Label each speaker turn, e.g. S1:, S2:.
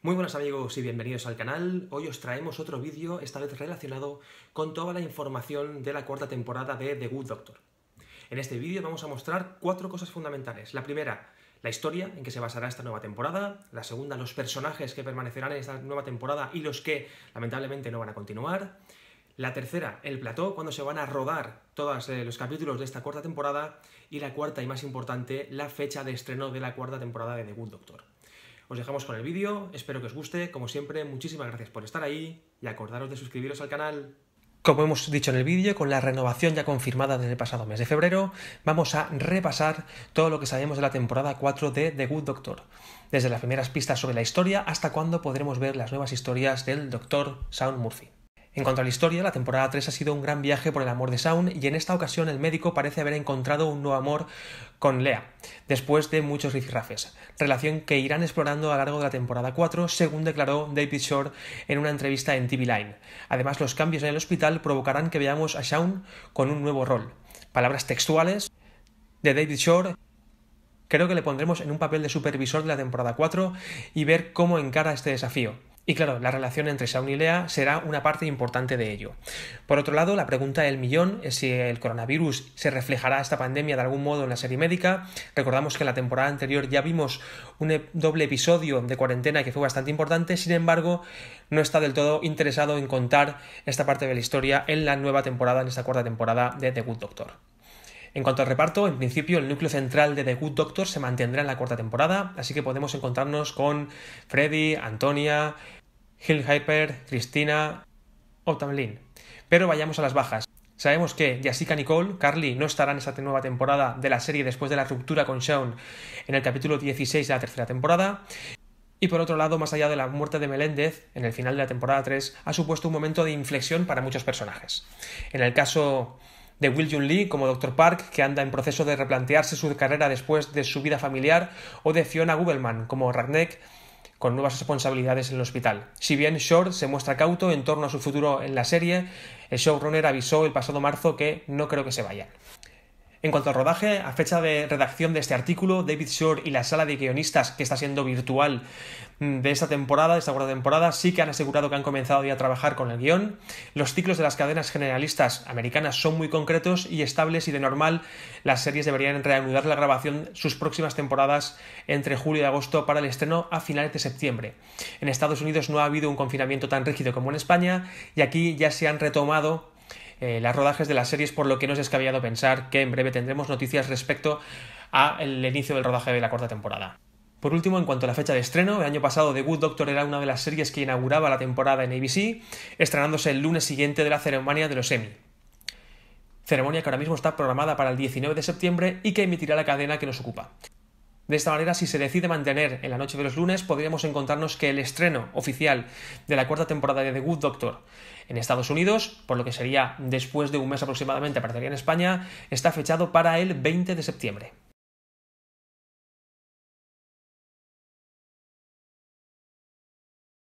S1: Muy buenas amigos y bienvenidos al canal. Hoy os traemos otro vídeo, esta vez relacionado con toda la información de la cuarta temporada de The Good Doctor. En este vídeo vamos a mostrar cuatro cosas fundamentales. La primera, la historia en que se basará esta nueva temporada. La segunda, los personajes que permanecerán en esta nueva temporada y los que lamentablemente no van a continuar. La tercera, el plató, cuando se van a rodar todos eh, los capítulos de esta cuarta temporada. Y la cuarta y más importante, la fecha de estreno de la cuarta temporada de The Good Doctor. Os dejamos con el vídeo, espero que os guste, como siempre, muchísimas gracias por estar ahí y acordaros de suscribiros al canal. Como hemos dicho en el vídeo, con la renovación ya confirmada desde el pasado mes de febrero, vamos a repasar todo lo que sabemos de la temporada 4 de The Good Doctor, desde las primeras pistas sobre la historia hasta cuándo podremos ver las nuevas historias del Dr. Sean Murphy. En cuanto a la historia, la temporada 3 ha sido un gran viaje por el amor de Shaun y en esta ocasión el médico parece haber encontrado un nuevo amor con Lea, después de muchos rifirrafes, relación que irán explorando a lo largo de la temporada 4, según declaró David Shore en una entrevista en TV Line. Además, los cambios en el hospital provocarán que veamos a Shaun con un nuevo rol. Palabras textuales de David Shore Creo que le pondremos en un papel de supervisor de la temporada 4 y ver cómo encara este desafío. Y claro, la relación entre Shaun y Lea será una parte importante de ello. Por otro lado, la pregunta del millón es si el coronavirus se reflejará esta pandemia de algún modo en la serie médica. Recordamos que en la temporada anterior ya vimos un e-, doble episodio de cuarentena que fue bastante importante, sin embargo, no está del todo interesado en contar esta parte de la historia en la nueva temporada, en esta cuarta temporada de The Good Doctor. En cuanto al reparto, en principio el núcleo central de The Good Doctor se mantendrá en la cuarta temporada, así que podemos encontrarnos con Freddy, Antonia, Hill Hyper, Cristina o Tamlin. Pero vayamos a las bajas. Sabemos que Jessica Nicole, Carly, no estará en esta nueva temporada de la serie después de la ruptura con Sean en el capítulo 16 de la tercera temporada. Y por otro lado, más allá de la muerte de Meléndez, en el final de la temporada 3, ha supuesto un momento de inflexión para muchos personajes. En el caso de Will Jun Lee como Dr. Park, que anda en proceso de replantearse su carrera después de su vida familiar, o de Fiona Gubelman como Ragnek, con nuevas responsabilidades en el hospital. Si bien Short se muestra cauto en torno a su futuro en la serie, el showrunner avisó el pasado marzo que no creo que se vayan. En cuanto al rodaje, a fecha de redacción de este artículo, David Shore y la sala de guionistas, que está siendo virtual mm, de esta temporada, de esta cuarta temporada, sí que han asegurado que han comenzado ya a trabajar con el guión. Los ciclos de las cadenas generalistas americanas son muy concretos y estables y de normal las series deberían reanudar la grabación sus próximas temporadas entre julio y agosto para el estreno a finales de septiembre. En Estados Unidos no ha habido un confinamiento tan rígido como en España y aquí ya se han retomado eh, las rodajes de las series, por lo que no es descabellado pensar que en breve tendremos noticias respecto al inicio del rodaje de la cuarta temporada. Por último, en cuanto a la fecha de estreno, el año pasado The Good Doctor era una de las series que inauguraba la temporada en ABC, estrenándose el lunes siguiente de la ceremonia de los Emmy. Ceremonia que ahora mismo está programada para el 19 de septiembre y que emitirá la cadena que nos ocupa. De esta manera, si se decide mantener en la noche de los lunes, podríamos encontrarnos que el estreno oficial de la cuarta temporada de The Good Doctor en Estados Unidos, por lo que sería después de un mes aproximadamente, aparecería en España, está fechado para el 20 de septiembre.